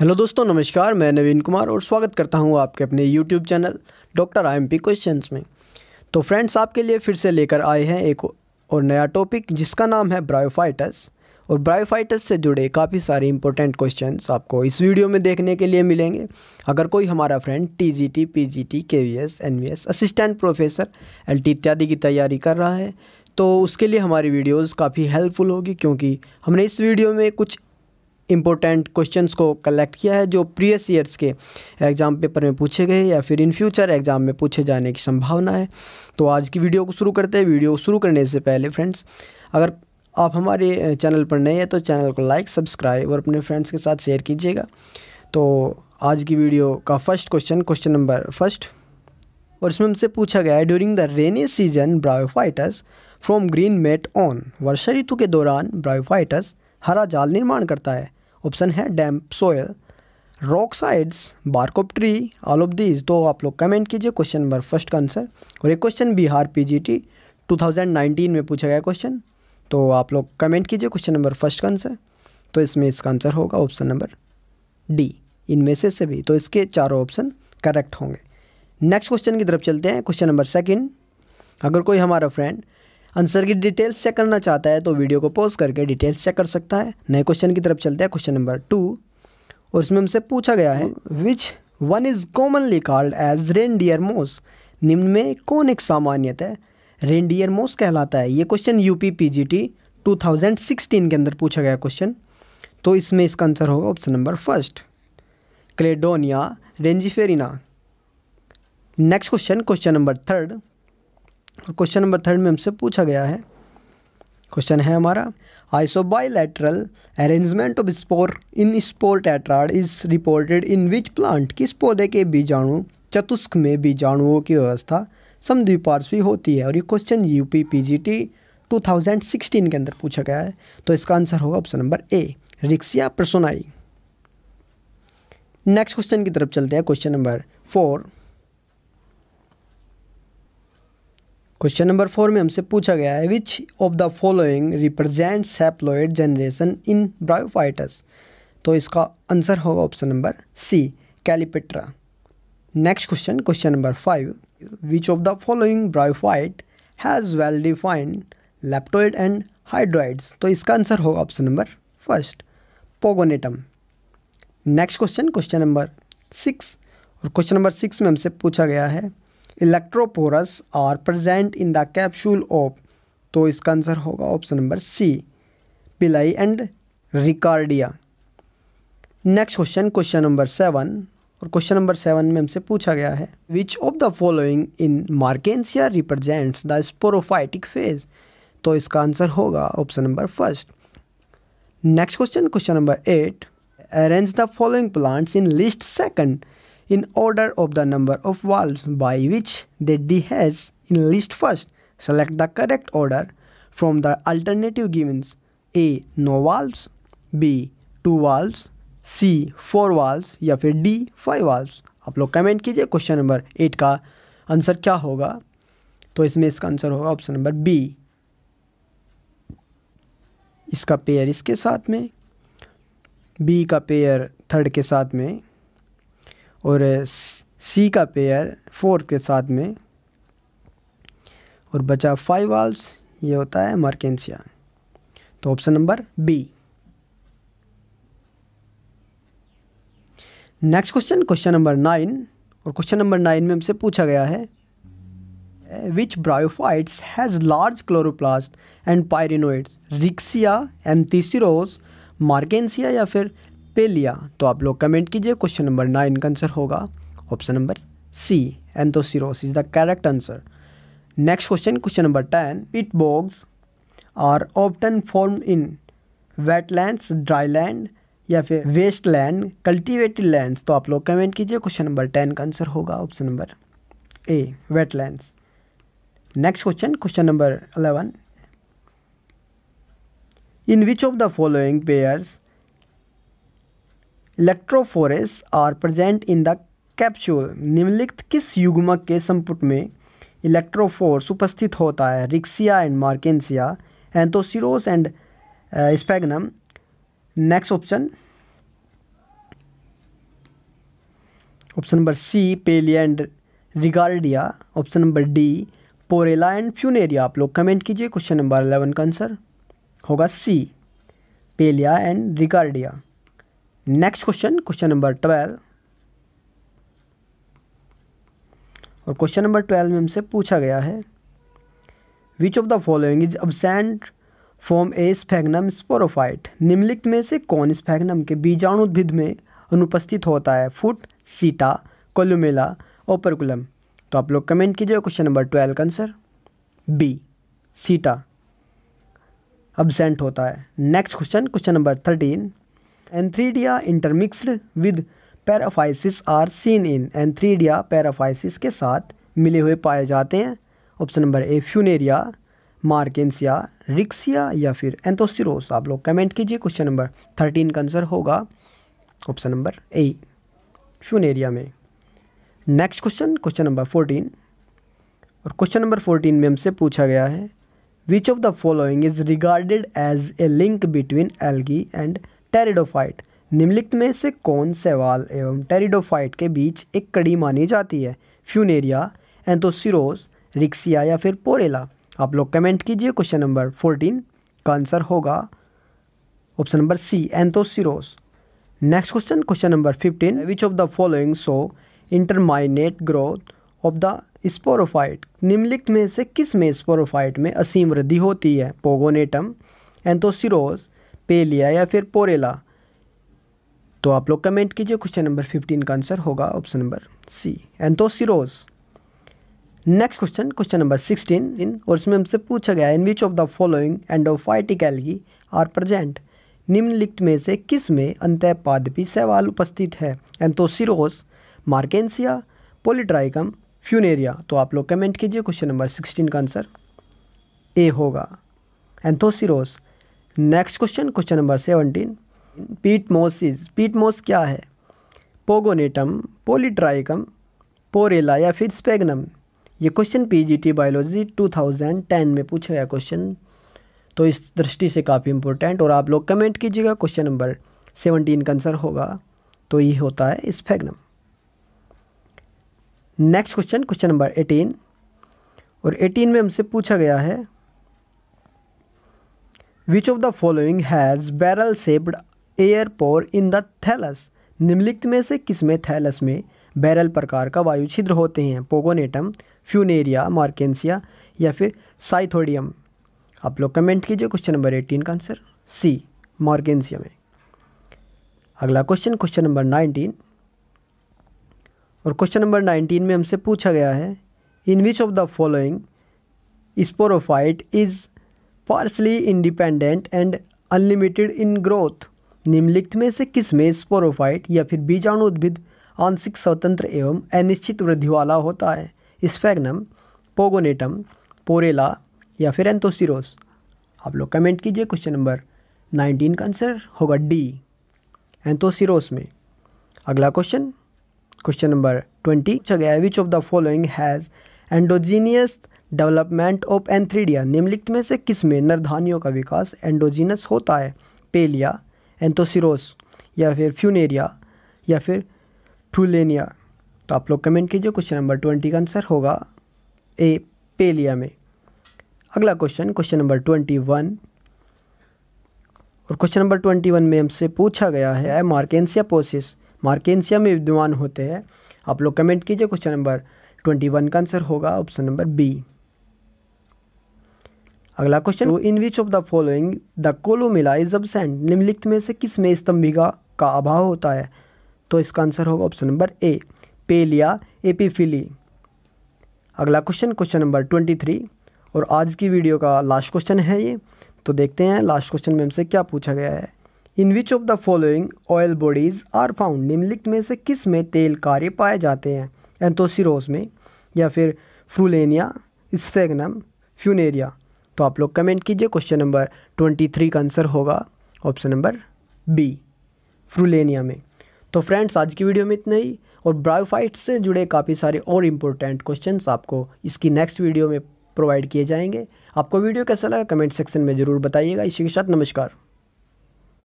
Hello दोस्तों नमस्कार मैं नवीन कुमार और स्वागत करता हूं आपके अपने YouTube channel doctor I M P questions में तो फ्रेंड्स आपके लिए फिर से लेकर आए हैं एक और नया टॉपिक जिसका नाम है ब्रायोफाइटस और ब्रायोफाइटस से जुड़े काफ़ी सारे इंपॉर्टेंट क्वेश्चंस आपको इस वीडियो में देखने के लिए मिलेंगे अगर कोई हमारा friend T G T P G T K V S N V S assistant professor L T इत्यादि की तैयारी कर रहा है तो उसके लिए हमारी वीडियोस काफ़ी हेल्पफुल होगी क्योंकि हमने इस वीडियो में कुछ इम्पोर्टेंट क्वेश्चंस को कलेक्ट किया है जो प्रीवियस ईयर्स के एग्ज़ाम पेपर में पूछे गए या फिर इन फ्यूचर एग्ज़ाम में पूछे जाने की संभावना है तो आज की वीडियो को शुरू करते हैं वीडियो शुरू करने से पहले फ्रेंड्स अगर आप हमारे चैनल पर नए हैं तो चैनल को लाइक सब्सक्राइब और अपने फ्रेंड्स के साथ शेयर कीजिएगा तो आज की वीडियो का first question question number first और इसमें हमसे पूछा गया है during the rainy season bryophytes from green mat on वर्षा ऋतु के दौरान ब्रायोफाइटस हरा जाल निर्माण करता है ऑप्शन है damp soil rock sides bark of tree all of these तो आप लोग कमेंट कीजिए क्वेश्चन नंबर फर्स्ट का आंसर और ये क्वेश्चन बिहार पीजीटी 2019 में पूछा गया क्वेश्चन तो आप लोग कमेंट कीजिए क्वेश्चन नंबर फर्स्ट का आंसर तो इसमें इसका आंसर होगा ऑप्शन नंबर डी इनमें से सभी तो इसके चारों ऑप्शन करेक्ट होंगे नेक्स्ट क्वेश्चन की तरफ चलते हैं क्वेश्चन नंबर सेकेंड अगर कोई हमारा फ्रेंड आंसर की डिटेल्स चेक करना चाहता है तो वीडियो को पॉज करके डिटेल्स चेक कर सकता है नए क्वेश्चन की तरफ चलते हैं क्वेश्चन नंबर टू और इसमें हमसे पूछा गया है which one is commonly called as reindeer moss निम्न में कौन एक सामान्यत है रेनडियर मोस कहलाता है ये question U P P G T two thousand sixteen के अंदर पूछा गया क्वेश्चन तो इसमें इसका आंसर होगा option number first cladonia rangiferina next question question number third और क्वेश्चन नंबर थर्ड में हमसे पूछा गया है क्वेश्चन है हमारा isobilateral arrangement of spore in spore tetrad is reported in which plant किस पौधे के बीजाणु चतुष्क में बीजाणुओं की व्यवस्था समद्विपार्श्वी होती है और ये question U P P G T two thousand sixteen के अंदर पूछा गया है तो इसका आंसर होगा option number A riccia perssonii next question की तरफ चलते हैं question number four question number four में हमसे पूछा गया है which of the following represent haploid generation in bryophytes तो इसका आंसर होगा option number C calyptra next question question number five which of the following bryophyte has well defined leptoids and hydroids तो इसका आंसर होगा option number first pogonatum next question question number six और question number six में हमसे पूछा गया है elaterophores are present in the capsule of तो इसका आंसर होगा option number C pellia and riccardia next question question number seven और क्वेश्चन नंबर सेवन में हमसे पूछा गया है which of the following in marchantia represents the sporophytic phase तो इसका आंसर होगा option number first next question question number eight arrange the following plants in list second in order of the number of valves by which they dehaze in list first. Select the correct order from the alternative givens A. No valves B. Two valves C four valves या फिर D five valves आप लोग comment कीजिए question number eight का answer क्या होगा तो इसमें इसका आंसर होगा ऑप्शन नंबर बी इसका पेयर इसके साथ में बी का पेयर थर्ड के साथ में और सी का पेयर फोर्थ के साथ में और बचा फाइव वाल्व्स ये होता है मार्केंसिया तो option number B next question question number nine और क्वेश्चन नंबर नाइन में हमसे पूछा गया है which bryophytes has large chloroplast and pyrenoids riccia anthoceros marchantia या फिर पे लिया तो आप लोग कमेंट कीजिए क्वेश्चन नंबर नाइन का आंसर होगा option number C anthoceros is the correct answer next question question number ten peat bogs are often form in wetlands dry land या फिर वेस्ट लैंड कल्टिवेटेड लैंड्स तो आप लोग comment कीजिए question number ten का answer होगा option number A wetlands next question question number eleven in which of the following pairs elaterophores are present in the capsule निम्नलिखित किस युग्मक के संपुट में इलेक्ट्रोफोर्स उपस्थित होता है riccia and marchantia anthoceros and sphagnum next option option number C pellia and riccardia option number D porella and funaria आप लोग कमेंट कीजिए क्वेश्चन नंबर अलेवन का आंसर होगा C pellia and riccardia next question question number twelve और question number twelve में हमसे पूछा गया है which of the following is absent form a sphagnum sporophyte निम्नलिखित में से कौन स्फेगनम के बीजाणुद्भिद में अनुपस्थित होता है फुट सीटा कोलुमेला ओपरकुलम तो आप लोग कमेंट कीजिए क्वेश्चन नंबर ट्वेल्व का आंसर बी सीटा अबसेंट होता है next question question number thirteen antheridia intermixed with paraphyses are seen in antheridia paraphyses के साथ मिले हुए पाए जाते हैं option number A funaria marchantia riccia या फिर एंथोसिरोस आप लोग कमेंट कीजिए क्वेश्चन नंबर थर्टीन का आंसर होगा ऑप्शन नंबर ए फ्यूनेरिया में next question question number fourteen और क्वेश्चन नंबर फोर्टीन में हमसे पूछा गया है which of the following is regarded as a link between algae and pteridophyte निम्नलिखित में से कौन सेवाल एवं टेरिडोफाइट के बीच एक कड़ी मानी जाती है फ्यूनेरिया एंथोसिरोस रिक्सिया या फिर पोरेला आप लोग कमेंट कीजिए क्वेश्चन नंबर फोर्टीन का आंसर होगा option number C anthoceros next question question number fifteen which of the following show indeterminate growth of the sporophyte निम्नलिखित में से किस में स्पोरोफाइट में असीम वृद्धि होती है पोगोनेटम एंथोसिरोस पेलिया या फिर पोरेला तो आप लोग कमेंट कीजिए क्वेश्चन नंबर फिफ्टीन का आंसर होगा option number C anthoceros next question question number sixteen in और इसमें हमसे पूछा गया in which of the following phytic algae are present निम्नलिखित में से किस में अंत पादपी सवाल उपस्थित है एंथोसिरोस मार्केंसिया पोलिट्राइकम फ्यूनेरिया तो आप लोग कमेंट कीजिए क्वेश्चन नंबर सिक्सटीन का आंसर ए होगा anthoceros next question question number seventeen peat mosses पीट मोस क्या है पोगोनेटम पोलिट्राइकम पोरेला या फिर स्पेगनम ये क्वेश्चन पीजीटी बायोलॉजी 2010 में पूछा गया क्वेश्चन तो इस दृष्टि से काफ़ी इंपॉर्टेंट और आप लोग कमेंट कीजिएगा क्वेश्चन नंबर सेवनटीन का आंसर होगा तो ये होता है sphagnum next question question number eighteen और एटीन में हमसे पूछा गया है which of the following has barrel shaped air pore in the thallus निम्नलिखित में से किसमें थैलस में बैरल प्रकार का वायु छिद्र होते हैं पोगोनेटम फ्यूनेरिया मार्केंसिया या फिर साइथोडियम आप लोग कमेंट कीजिए क्वेश्चन नंबर एटीन का आंसर सी मार्केंसिया में अगला क्वेश्चन क्वेश्चन नंबर नाइनटीन और क्वेश्चन नंबर नाइनटीन में हमसे पूछा गया है in which of the following sporophyte is partially independent and unlimited in growth निम्नलिखित में से किस में स्पोरोफाइट या फिर बीजाणु उद्भिद आंशिक स्वतंत्र एवं अनिश्चित वृद्धि वाला होता है स्फेगनम पोगोनेटम पोरेला या फिर एंथोसिरोस आप लोग कमेंट कीजिए क्वेश्चन नंबर नाइनटीन का आंसर होगा डी एंथोसिरोस में अगला क्वेश्चन क्वेश्चन नंबर ट्वेंटी चल गया which of the following has endogenous development of antheridia निम्नलिखित में से किस में नरधानियों का विकास एंडोजीनस होता है पेलिया एंथोसिरोस या फिर फ्यूनेरिया या फिर फ्रूलेनिया तो आप लोग कमेंट कीजिए क्वेश्चन नंबर ट्वेंटी का आंसर होगा ए पेलिया में अगला question question number twenty one और क्वेश्चन नंबर ट्वेंटी वन में हमसे पूछा गया है मार्केंसिया पोसिस मार्केंसिया में विद्यमान होते हैं आप लोग कमेंट कीजिए क्वेश्चन नंबर ट्वेंटी वन का आंसर होगा ऑप्शन नंबर बी अगला question in which of the following the columella is absent निम्नलिखित में से किस में स्तंभिका का अभाव होता है तो इसका आंसर होगा ऑप्शन नंबर ए पेलिया एपीफिली अगला question question number twenty three और आज की वीडियो का लास्ट क्वेश्चन है ये तो देखते हैं लास्ट क्वेश्चन में हमसे क्या पूछा गया है in which of the following oil bodies are found निम्नलिखित में से किस में तेल कार्य पाए जाते हैं एंथोसिरोज में या फिर फ्रूलेनिया स्फेगनम फ्यूनेरिया तो आप लोग कमेंट कीजिए क्वेश्चन नंबर ट्वेंटी थ्री का आंसर होगा ऑप्शन नंबर बी फ्रूलेनिया में तो फ्रेंड्स आज की वीडियो में इतना ही और ब्रायोफाइट से जुड़े काफ़ी सारे और इम्पोर्टेंट क्वेश्चन आपको इसकी नेक्स्ट वीडियो में प्रोवाइड किए जाएंगे आपको वीडियो कैसा लगा कमेंट सेक्शन में ज़रूर बताइएगा इसी के साथ नमस्कार